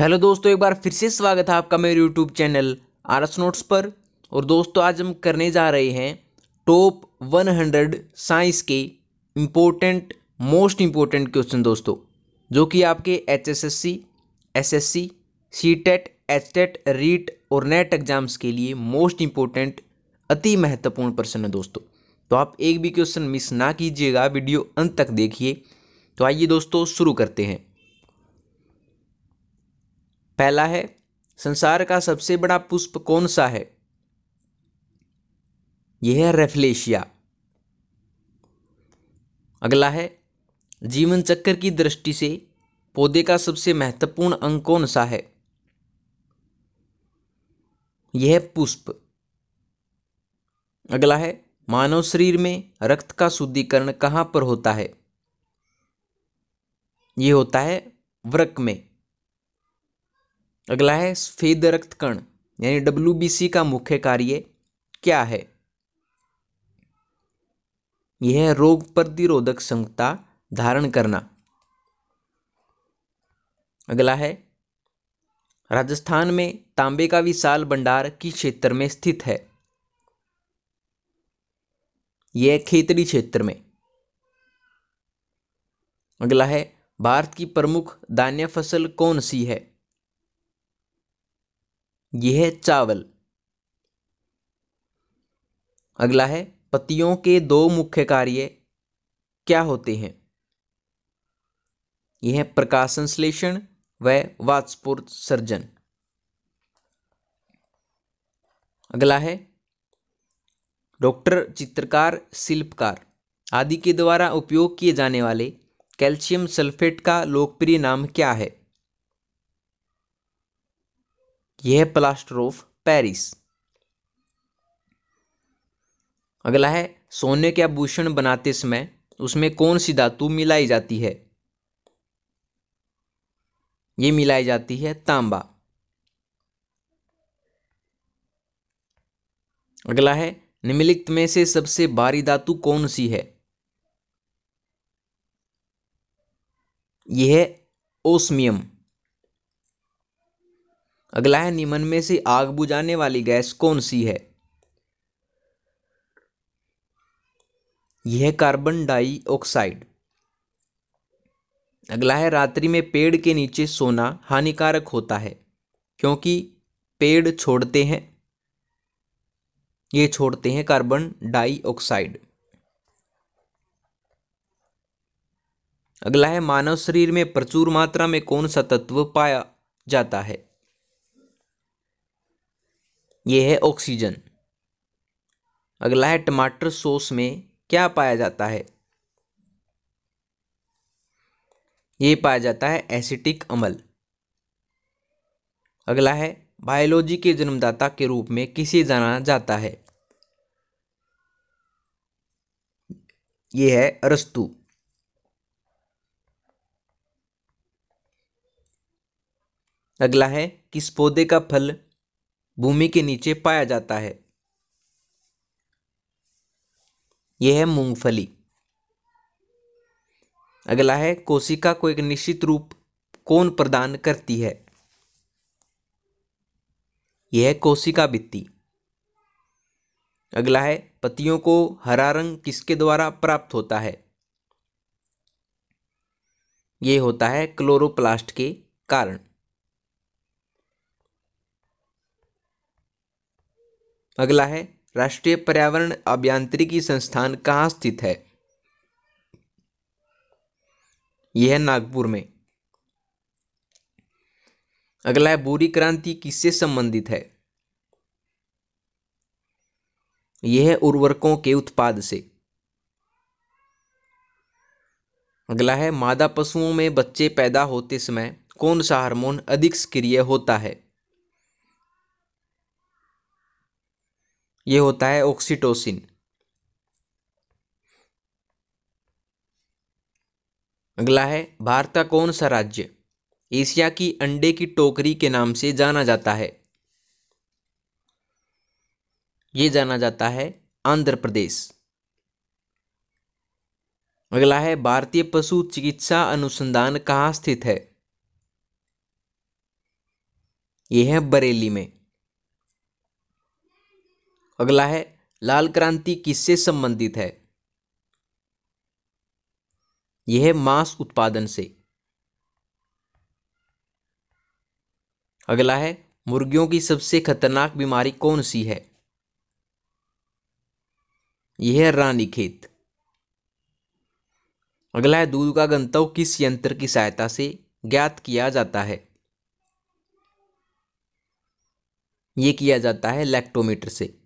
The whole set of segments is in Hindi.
हेलो दोस्तों एक बार फिर से स्वागत है आपका मेरे YouTube channel R S notes पर और दोस्तों आज हम करने जा रहे हैं टॉप 100 साइंस के इम्पोर्टेंट मोस्ट इम्पोर्टेंट क्वेश्चन दोस्तों जो कि आपके H S S C S S C C TET H TET REET और नेट एग्जाम्स e के लिए मोस्ट इम्पोर्टेंट अति महत्वपूर्ण प्रश्न है दोस्तों तो आप एक भी क्वेश्चन मिस ना कीजिएगा वीडियो अंत तक देखिए तो आइए दोस्तों शुरू करते हैं पहला है संसार का सबसे बड़ा पुष्प कौन सा है यह है रेफ्लेशिया अगला है जीवन चक्र की दृष्टि से पौधे का सबसे महत्वपूर्ण अंग कौन सा है यह पुष्प अगला है मानव शरीर में रक्त का शुद्धिकरण कहाँ पर होता है यह होता है वृक में अगला है सफेद रक्त कण यानी डब्ल्यू का मुख्य कार्य क्या है यह रोग प्रतिरोधक क्षमता धारण करना अगला है राजस्थान में तांबे का विशाल भंडार किस क्षेत्र में स्थित है यह खेतरी क्षेत्र में अगला है भारत की प्रमुख धान्य फसल कौन सी है यह है चावल अगला है पतियों के दो मुख्य कार्य क्या होते हैं यह है प्रकाश संश्लेषण व वाचपुर सर्जन अगला है डॉक्टर चित्रकार शिल्पकार आदि के द्वारा उपयोग किए जाने वाले कैल्शियम सल्फेट का लोकप्रिय नाम क्या है यह है प्लास्टर ऑफ पेरिस अगला है सोने के आभूषण बनाते समय उसमें कौन सी धातु मिलाई जाती है ये मिलाई जाती है तांबा अगला है निम्नलिखित में से सबसे भारी धातु कौन सी है यह है ओस्मियम अगला है निमन में से आग बुझाने वाली गैस कौन सी है यह कार्बन डाइऑक्साइड अगला है रात्रि में पेड़ के नीचे सोना हानिकारक होता है क्योंकि पेड़ छोड़ते हैं ये छोड़ते हैं कार्बन डाइऑक्साइड अगला है मानव शरीर में प्रचुर मात्रा में कौन सा तत्व पाया जाता है यह है ऑक्सीजन अगला है टमाटर सॉस में क्या पाया जाता है यह पाया जाता है एसिटिक अमल अगला है बायोलॉजी के जन्मदाता के रूप में किसे जाना जाता है ये है अरस्तु अगला है किस पौधे का फल भूमि के नीचे पाया जाता है यह है मूंगफली अगला है कोशिका को एक निश्चित रूप कौन प्रदान करती है यह है कोशिका भित्ति अगला है पतियों को हरा रंग किसके द्वारा प्राप्त होता है यह होता है क्लोरोप्लास्ट के कारण अगला है राष्ट्रीय पर्यावरण अभियांत्रिकी संस्थान कहाँ स्थित है यह है नागपुर में अगला है बुरी क्रांति किससे संबंधित है यह है उर्वरकों के उत्पाद से अगला है मादा पशुओं में बच्चे पैदा होते समय कौन सा हार्मोन अधिक सक्रिय होता है ये होता है ऑक्सीटोसिन अगला है भारत का कौन सा राज्य एशिया की अंडे की टोकरी के नाम से जाना जाता है ये जाना जाता है आंध्र प्रदेश अगला है भारतीय पशु चिकित्सा अनुसंधान कहाँ स्थित है यह है बरेली में अगला है लाल क्रांति किससे संबंधित है यह मांस उत्पादन से अगला है मुर्गियों की सबसे खतरनाक बीमारी कौन सी है यह रानी खेत अगला है दूध का गंतव किस यंत्र की सहायता से ज्ञात किया जाता है यह किया जाता है लैक्टोमीटर से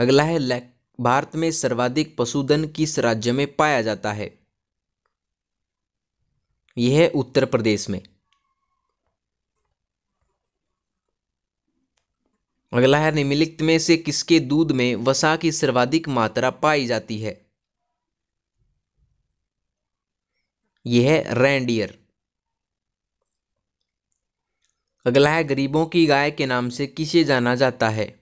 अगला है भारत में सर्वाधिक पशुधन किस राज्य में पाया जाता है यह है उत्तर प्रदेश में अगला है निम्नलिखित में से किसके दूध में वसा की सर्वाधिक मात्रा पाई जाती है यह है रैंडियर अगला है गरीबों की गाय के नाम से किसे जाना जाता है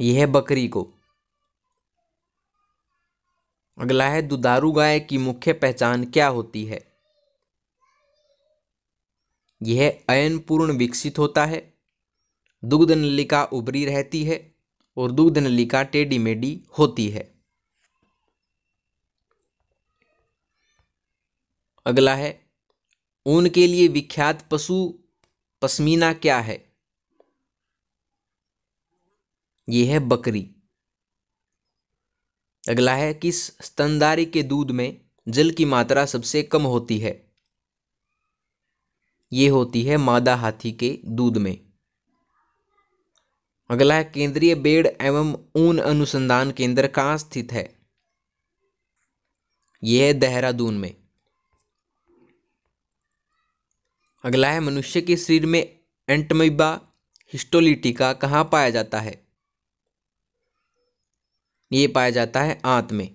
यह है बकरी को अगला है दुधारू गाय की मुख्य पहचान क्या होती है यह अयनपूर्ण विकसित होता है दुग्ध नलिका उभरी रहती है और दुग्ध नलिका टेडी मेडी होती है अगला है ऊन के लिए विख्यात पशु पश्मीना क्या है ये है बकरी अगला है किस स्तनदारी के दूध में जल की मात्रा सबसे कम होती है ये होती है मादा हाथी के दूध में अगला है केंद्रीय बेड़ एवं ऊन अनुसंधान केंद्र कहाँ स्थित है यह है देहरादून में अगला है मनुष्य के शरीर में एंटमिबा हिस्टोलिटिका कहाँ पाया जाता है ये पाया जाता है आंत में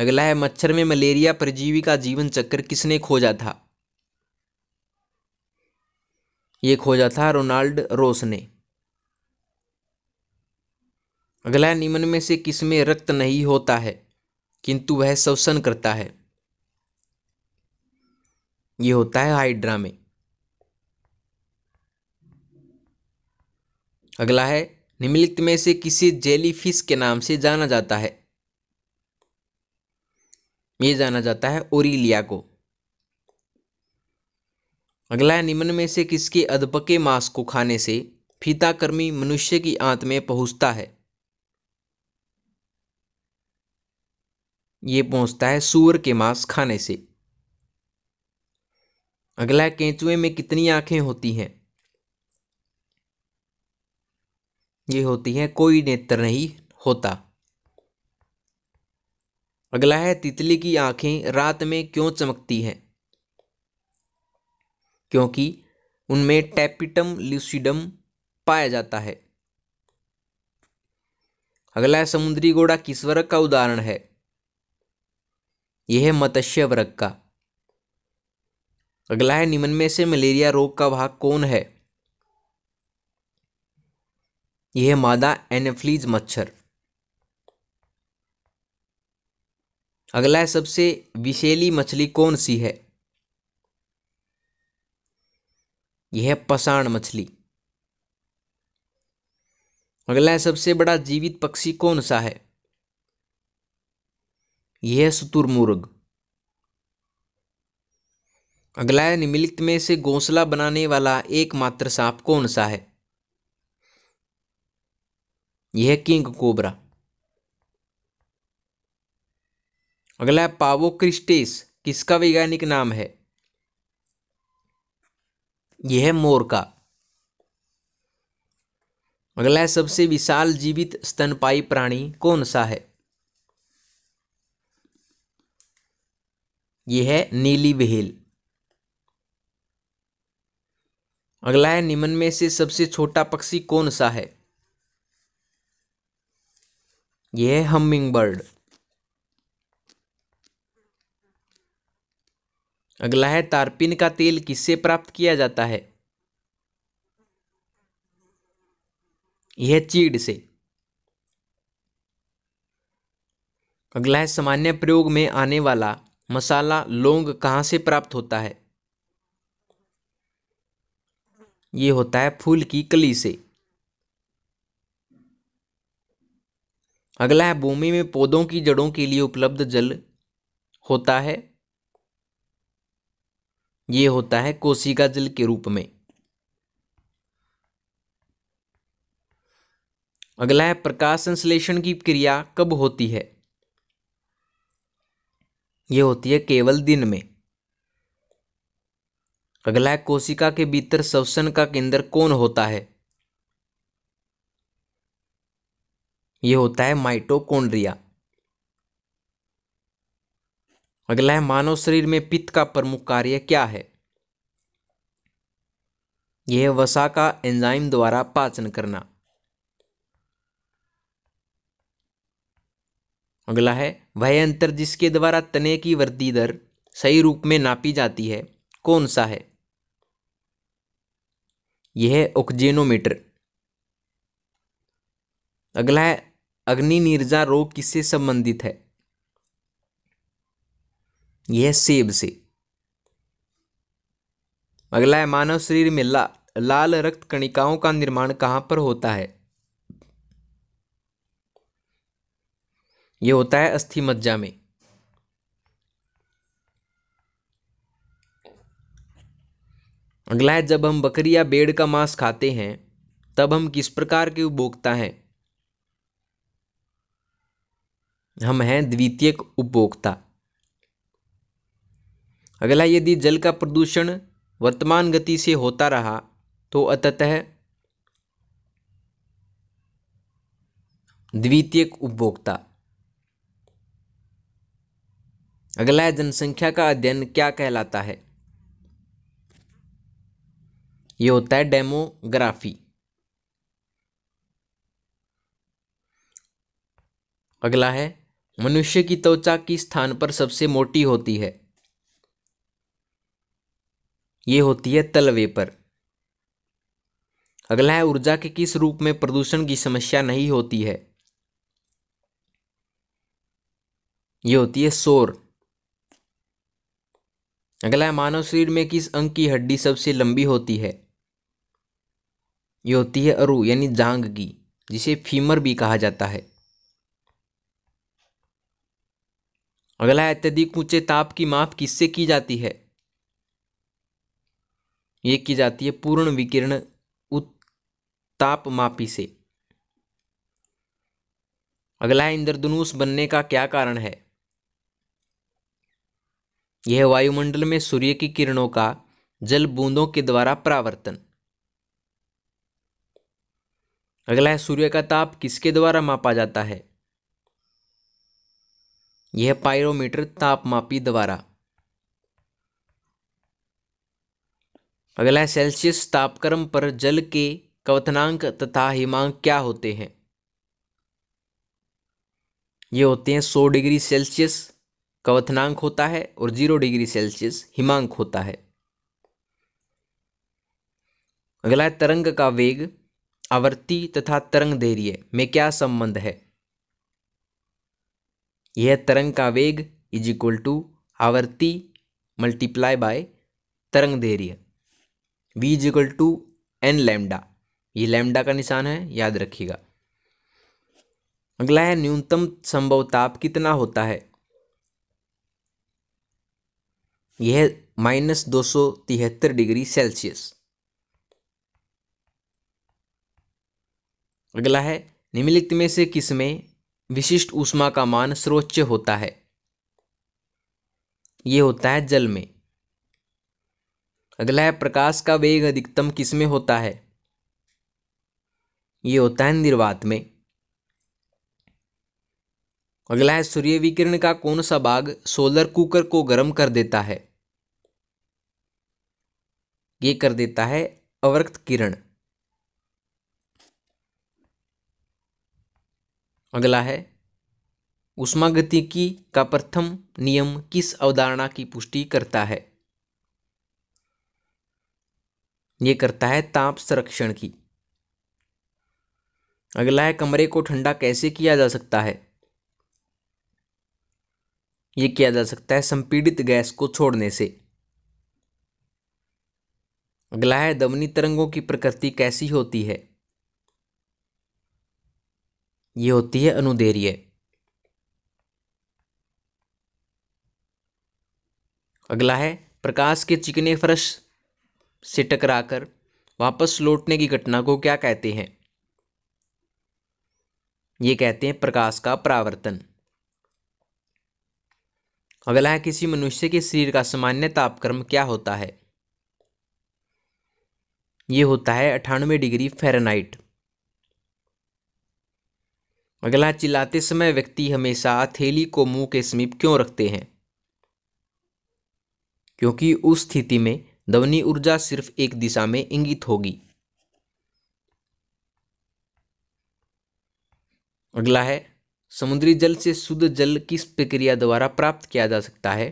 अगला है मच्छर में मलेरिया परजीवी का जीवन चक्र किसने खोजा था ये खोजा था रोनाल्ड रोस ने अगला है निम्न में से किसमें रक्त नहीं होता है किंतु वह श्वसन करता है ये होता है हाइड्रा में अगला है निम्नलिखित में से किसी जेलीफिश के नाम से जाना जाता है ये जाना जाता है ओरिलिया को अगला है निम्न में से किसके अधपके मांस को खाने से फीताकर्मी मनुष्य की आंत में पहुंचता है ये पहुंचता है सूअर के मांस खाने से अगला केंचुए में कितनी आंखें होती हैं ये होती हैं कोई नेत्र नहीं होता अगला है तितली की आंखें रात में क्यों चमकती हैं क्योंकि उनमें टैपिटम ल्यूसिडम पाया जाता है अगला है समुद्री घोड़ा किस वर्ग का उदाहरण है यह है मत्स्य वर्ग का अगला है निम्न में से मलेरिया रोग का भाग कौन है यह है मादा एनेफ्लीज मच्छर अगला है सबसे विशेली मछली कौन सी है यह है पसाण मछली अगला है सबसे बड़ा जीवित पक्षी कौन सा है यह है सुतुरमुर्ग अगला है निम्नलिखित में से घोंसला बनाने वाला एकमात्र सांप कौन सा है यह है किंग कोबरा अगला है पावो क्रिस्टेस किसका वैज्ञानिक नाम है यह है मोर का अगला है सबसे विशाल जीवित स्तनपाई प्राणी कौन सा है यह है नीली बहेल अगला है निम्न में से सबसे छोटा पक्षी कौन सा है ये है हमिंग बर्ड अगला है तारपिन का तेल किससे प्राप्त किया जाता है यह चीड़ से अगला है सामान्य प्रयोग में आने वाला मसाला लौंग कहाँ से प्राप्त होता है ये होता है फूल की कली से अगला है भूमि में पौधों की जड़ों के लिए उपलब्ध जल होता है ये होता है कोशिका जल के रूप में अगला है प्रकाश संश्लेषण की क्रिया कब होती है ये होती है केवल दिन में अगला है कोशिका के भीतर श्वसन का केंद्र कौन होता है ये होता है माइटोकोन्ड्रिया अगला है मानव शरीर में पित्त का प्रमुख कार्य क्या है यह वसा का एंजाइम द्वारा पाचन करना अगला है वह अंतर जिसके द्वारा तने की वृद्धि दर सही रूप में नापी जाती है कौन सा है यह ऑक्जेनोमीटर अगला है अग्नि निर्जा रोग किससे संबंधित है यह सेब से अगला है मानव शरीर में ला, लाल रक्त कणिकाओं का निर्माण कहां पर होता है यह होता है अस्थि मज्जा में अगला है जब हम बकरी या बेड़ का मांस खाते हैं तब हम किस प्रकार के उपभोक्ता हैं हम हैं द्वितीयक उपभोक्ता अगला यदि जल का प्रदूषण वर्तमान गति से होता रहा तो अततः द्वितीयक उपभोक्ता अगला है जनसंख्या का अध्ययन क्या कहलाता है यह होता है डेमोग्राफी अगला है मनुष्य की त्वचा किस स्थान पर सबसे मोटी होती है ये होती है तलवे पर अगला है ऊर्जा के किस रूप में प्रदूषण की समस्या नहीं होती है ये होती है शोर अगला है मानव शरीर में किस अंग की हड्डी सबसे लंबी होती है ये होती है अरु यानी जांग की जिसे फीमर भी कहा जाता है अगला अत्यधिक ऊंचे ताप की माप किससे की जाती है ये की जाती है पूर्ण विकिरण उत्ताप मापी से अगला है इंद्रधनुष बनने का क्या कारण है यह वायुमंडल में सूर्य की किरणों का जल बूंदों के द्वारा परावर्तन अगला है सूर्य का ताप किसके द्वारा मापा जाता है यह पायरोमीटर तापमापी द्वारा अगला सेल्सियस तापक्रम पर जल के कवथनांक तथा हिमांक क्या होते हैं ये होते हैं 100 डिग्री सेल्सियस कवथनांक होता है और जीरो डिग्री सेल्सियस हिमांक होता है अगला है तरंग का वेग आवर्ती तथा तरंग धैर्य में क्या संबंध है यह तरंग का वेग इज इक्वल टू आवर्ती मल्टीप्लाई बाय तरंग धैर्य V is equal to N lambda ये लैम्डा का निशान है याद रखिएगा अगला है न्यूनतम संभव ताप कितना होता है यह माइनस दो सौ तिहत्तर डिग्री सेल्सियस अगला है निम्नलिखित में से किसमें विशिष्ट ऊष्मा का मान सर्वोच्च होता है ये होता है जल में अगला है प्रकाश का वेग अधिकतम किसमें होता है ये होता है निर्वात में अगला है सूर्य विकिरण का कौन सा भाग सोलर कुकर को गर्म कर देता है ये कर देता है अवरक्त किरण अगला है उष्मागतिकी का प्रथम नियम किस अवधारणा की पुष्टि करता है ये करता है ताप संरक्षण की अगला है कमरे को ठंडा कैसे किया जा सकता है ये किया जा सकता है संपीड़ित गैस को छोड़ने से अगला है दमनी तरंगों की प्रकृति कैसी होती है ये होती है अनुदेरीय अगला है प्रकाश के चिकने फर्श से टकराकर वापस लौटने की घटना को क्या कहते हैं ये कहते हैं प्रकाश का परावर्तन अगला है किसी मनुष्य के शरीर का सामान्य तापक्रम क्या होता है ये होता है अठानवे डिग्री फ़ारेनहाइट अगला चिल्लाते समय व्यक्ति हमेशा थैली को मुंह के समीप क्यों रखते हैं क्योंकि उस स्थिति में ध्वनि ऊर्जा सिर्फ एक दिशा में इंगित होगी अगला है समुद्री जल से शुद्ध जल किस प्रक्रिया द्वारा प्राप्त किया जा सकता है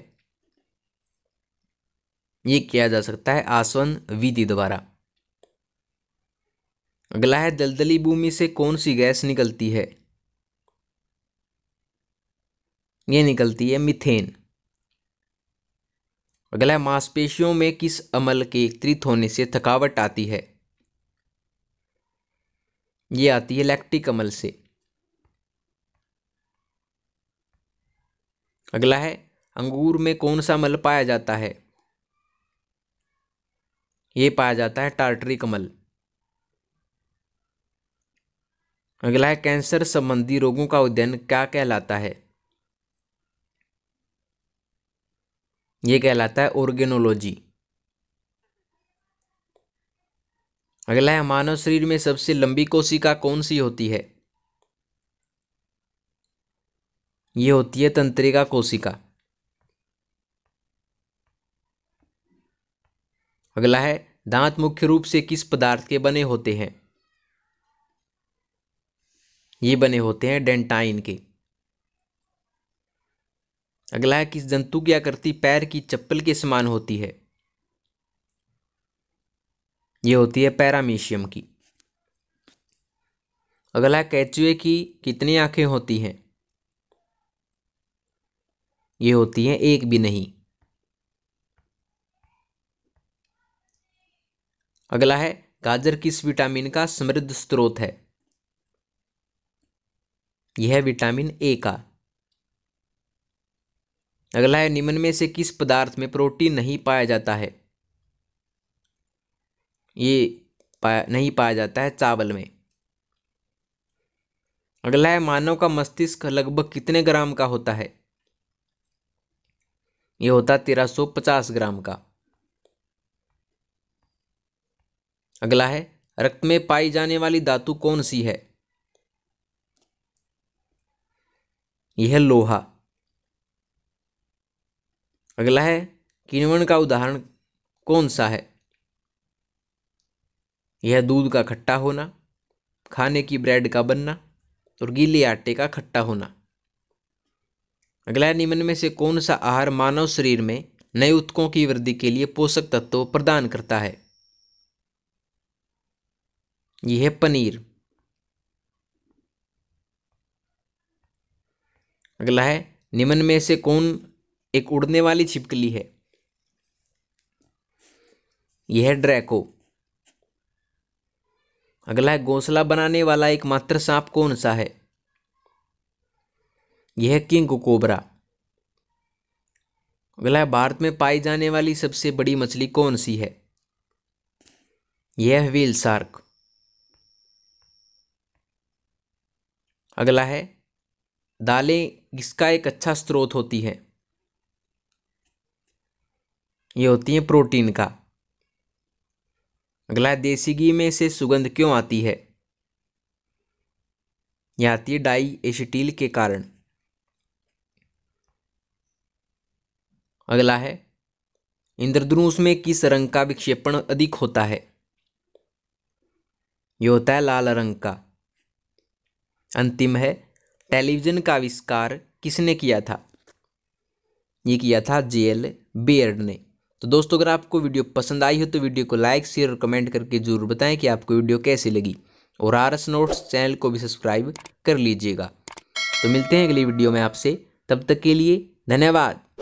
ये किया जा सकता है आसवन विधि द्वारा अगला है दलदली भूमि से कौन सी गैस निकलती है ये निकलती है मिथेन अगला मांसपेशियों में किस अमल के एकत्रित होने से थकावट आती है ये आती है लैक्टिक अमल से अगला है अंगूर में कौन सा अमल पाया जाता है ये पाया जाता है टार्टरिक अमल अगला है कैंसर संबंधी रोगों का अध्ययन क्या कहलाता है ये कहलाता है ऑर्गेनोलॉजी अगला है मानव शरीर में सबसे लंबी कोशिका कौन सी होती है ये होती है तंत्रिका कोशिका अगला है दांत मुख्य रूप से किस पदार्थ के बने होते हैं ये बने होते हैं डेंटाइन के अगला है किस जंतु की आकृति पैर की चप्पल के समान होती है यह होती है पैरामीशियम की अगला है कैचुए की कितनी आंखें होती हैं ये होती हैं एक भी नहीं अगला है गाजर किस विटामिन का समृद्ध स्रोत है यह है विटामिन ए का अगला है निम्न में से किस पदार्थ में प्रोटीन नहीं पाया जाता है ये पाया नहीं पाया जाता है चावल में अगला है मानव का मस्तिष्क लगभग कितने ग्राम का होता है ये होता है तेरह सौ पचास ग्राम का अगला है रक्त में पाई जाने वाली धातु कौन सी है यह लोहा अगला है किण्वन का उदाहरण कौन सा है यह दूध का खट्टा होना खाने की ब्रेड का बनना और गीले आटे का खट्टा होना अगला है निम्न में से कौन सा आहार मानव शरीर में नए उत्कों की वृद्धि के लिए पोषक तत्व प्रदान करता है यह पनीर अगला है निम्न में से कौन एक उड़ने वाली छिपकली है यह है ड्रैको अगला है घोंसला बनाने वाला एकमात्र सांप कौन सा है यह है किंग कोबरा अगला है भारत में पाई जाने वाली सबसे बड़ी मछली कौन सी है यह है व्हील सार्क अगला है दालें किसका एक अच्छा स्रोत होती है ये होती है प्रोटीन का अगला देसी घी में से सुगंध क्यों आती है यह आती है डाई एसिटील के कारण अगला है इंद्रधनुष में किस रंग का विक्षेपण अधिक होता है यह होता है लाल रंग का अंतिम है टेलीविज़न का आविष्कार किसने किया था ये किया था जेएल एल बेयर्ड ने तो दोस्तों अगर आपको वीडियो पसंद आई हो तो वीडियो को लाइक शेयर और कमेंट करके ज़रूर बताएं कि आपको वीडियो कैसी लगी और आर एस नोट्स चैनल को भी सब्सक्राइब कर लीजिएगा तो मिलते हैं अगली वीडियो में आपसे तब तक के लिए धन्यवाद